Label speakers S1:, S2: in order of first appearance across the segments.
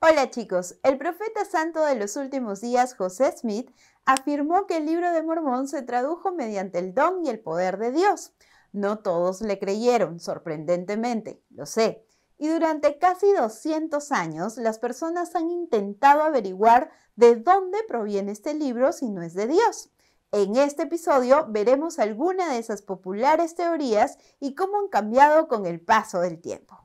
S1: Hola chicos, el profeta santo de los últimos días, José Smith, afirmó que el libro de Mormón se tradujo mediante el don y el poder de Dios. No todos le creyeron, sorprendentemente, lo sé. Y durante casi 200 años las personas han intentado averiguar de dónde proviene este libro si no es de Dios. En este episodio veremos alguna de esas populares teorías y cómo han cambiado con el paso del tiempo.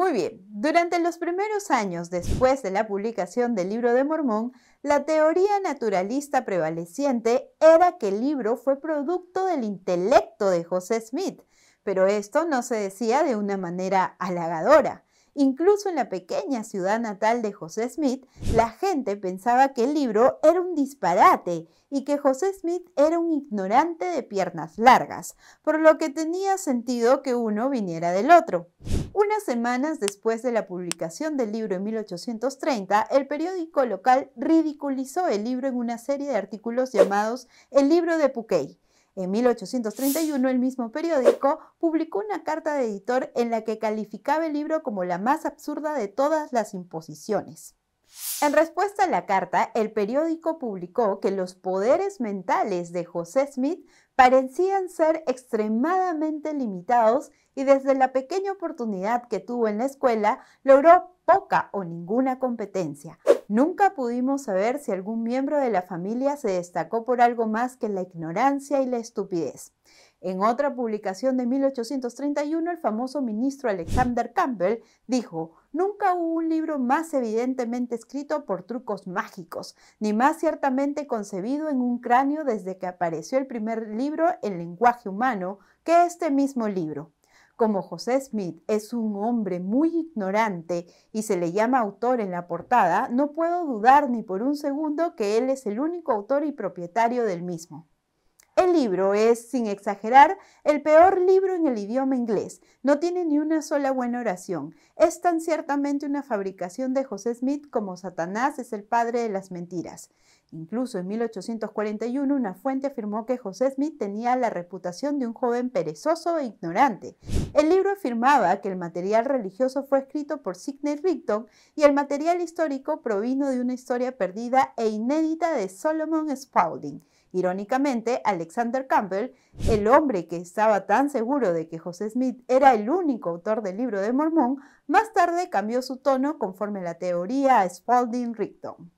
S1: Muy bien, durante los primeros años después de la publicación del libro de Mormón, la teoría naturalista prevaleciente era que el libro fue producto del intelecto de José Smith, pero esto no se decía de una manera halagadora. Incluso en la pequeña ciudad natal de José Smith, la gente pensaba que el libro era un disparate y que José Smith era un ignorante de piernas largas, por lo que tenía sentido que uno viniera del otro. Unas semanas después de la publicación del libro en 1830, el periódico local ridiculizó el libro en una serie de artículos llamados El libro de Puquet en 1831, el mismo periódico publicó una carta de editor en la que calificaba el libro como la más absurda de todas las imposiciones. En respuesta a la carta, el periódico publicó que los poderes mentales de José Smith parecían ser extremadamente limitados y desde la pequeña oportunidad que tuvo en la escuela logró poca o ninguna competencia. Nunca pudimos saber si algún miembro de la familia se destacó por algo más que la ignorancia y la estupidez. En otra publicación de 1831, el famoso ministro Alexander Campbell dijo, Nunca hubo un libro más evidentemente escrito por trucos mágicos, ni más ciertamente concebido en un cráneo desde que apareció el primer libro, El lenguaje humano, que este mismo libro. Como José Smith es un hombre muy ignorante y se le llama autor en la portada, no puedo dudar ni por un segundo que él es el único autor y propietario del mismo. El libro es, sin exagerar, el peor libro en el idioma inglés. No tiene ni una sola buena oración. Es tan ciertamente una fabricación de José Smith como Satanás es el padre de las mentiras. Incluso en 1841 una fuente afirmó que José Smith tenía la reputación de un joven perezoso e ignorante. El libro afirmaba que el material religioso fue escrito por Sidney Rigdon y el material histórico provino de una historia perdida e inédita de Solomon Spaulding Irónicamente, Alexander Campbell, el hombre que estaba tan seguro de que José Smith era el único autor del libro de Mormón, más tarde cambió su tono conforme la teoría Spalding richton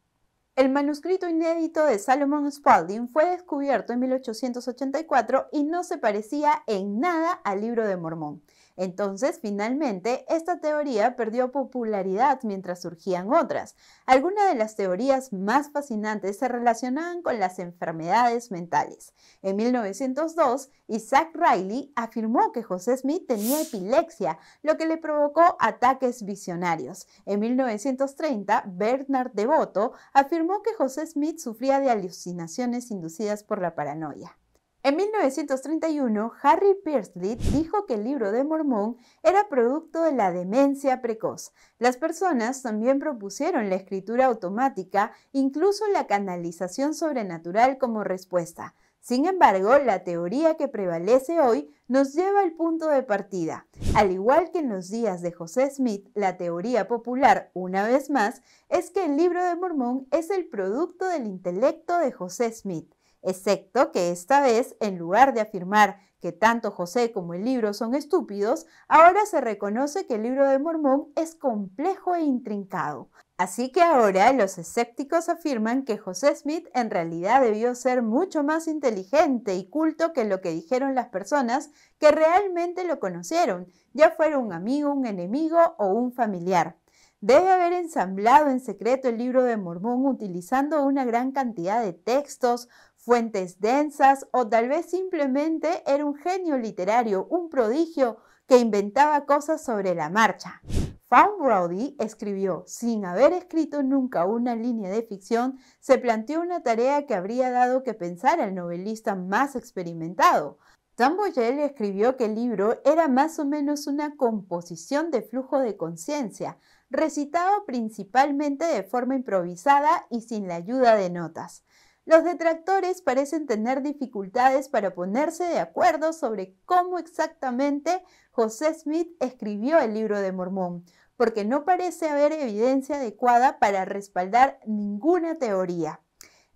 S1: El manuscrito inédito de Salomon Spalding fue descubierto en 1884 y no se parecía en nada al libro de Mormón. Entonces, finalmente, esta teoría perdió popularidad mientras surgían otras. Algunas de las teorías más fascinantes se relacionaban con las enfermedades mentales. En 1902, Isaac Riley afirmó que José Smith tenía epilepsia, lo que le provocó ataques visionarios. En 1930, Bernard Devoto afirmó que José Smith sufría de alucinaciones inducidas por la paranoia. En 1931, Harry Pearsley dijo que el libro de Mormón era producto de la demencia precoz. Las personas también propusieron la escritura automática, incluso la canalización sobrenatural como respuesta. Sin embargo, la teoría que prevalece hoy nos lleva al punto de partida. Al igual que en los días de José Smith, la teoría popular, una vez más, es que el libro de Mormón es el producto del intelecto de José Smith excepto que esta vez, en lugar de afirmar que tanto José como el libro son estúpidos, ahora se reconoce que el libro de Mormón es complejo e intrincado. Así que ahora los escépticos afirman que José Smith en realidad debió ser mucho más inteligente y culto que lo que dijeron las personas que realmente lo conocieron, ya fuera un amigo, un enemigo o un familiar. Debe haber ensamblado en secreto el libro de Mormón utilizando una gran cantidad de textos, fuentes densas o tal vez simplemente era un genio literario, un prodigio que inventaba cosas sobre la marcha. Fawn Brody escribió, sin haber escrito nunca una línea de ficción, se planteó una tarea que habría dado que pensar al novelista más experimentado. Tom escribió que el libro era más o menos una composición de flujo de conciencia, recitado principalmente de forma improvisada y sin la ayuda de notas. Los detractores parecen tener dificultades para ponerse de acuerdo sobre cómo exactamente José Smith escribió el libro de Mormón, porque no parece haber evidencia adecuada para respaldar ninguna teoría.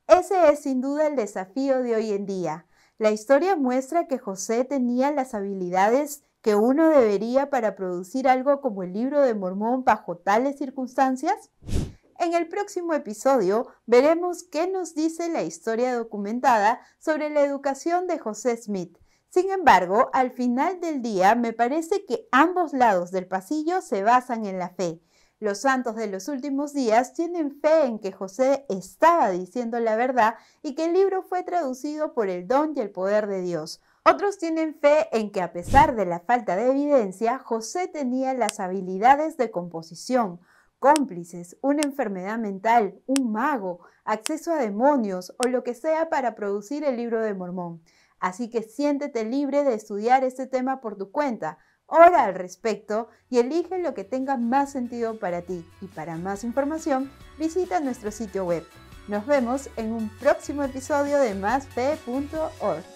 S1: Ese es sin duda el desafío de hoy en día. La historia muestra que José tenía las habilidades que uno debería para producir algo como el libro de Mormón bajo tales circunstancias. En el próximo episodio veremos qué nos dice la historia documentada sobre la educación de José Smith. Sin embargo, al final del día me parece que ambos lados del pasillo se basan en la fe. Los santos de los últimos días tienen fe en que José estaba diciendo la verdad y que el libro fue traducido por el don y el poder de Dios. Otros tienen fe en que a pesar de la falta de evidencia, José tenía las habilidades de composición cómplices, una enfermedad mental, un mago, acceso a demonios o lo que sea para producir el libro de Mormón. Así que siéntete libre de estudiar este tema por tu cuenta. Ora al respecto y elige lo que tenga más sentido para ti. Y para más información, visita nuestro sitio web. Nos vemos en un próximo episodio de másfe.org.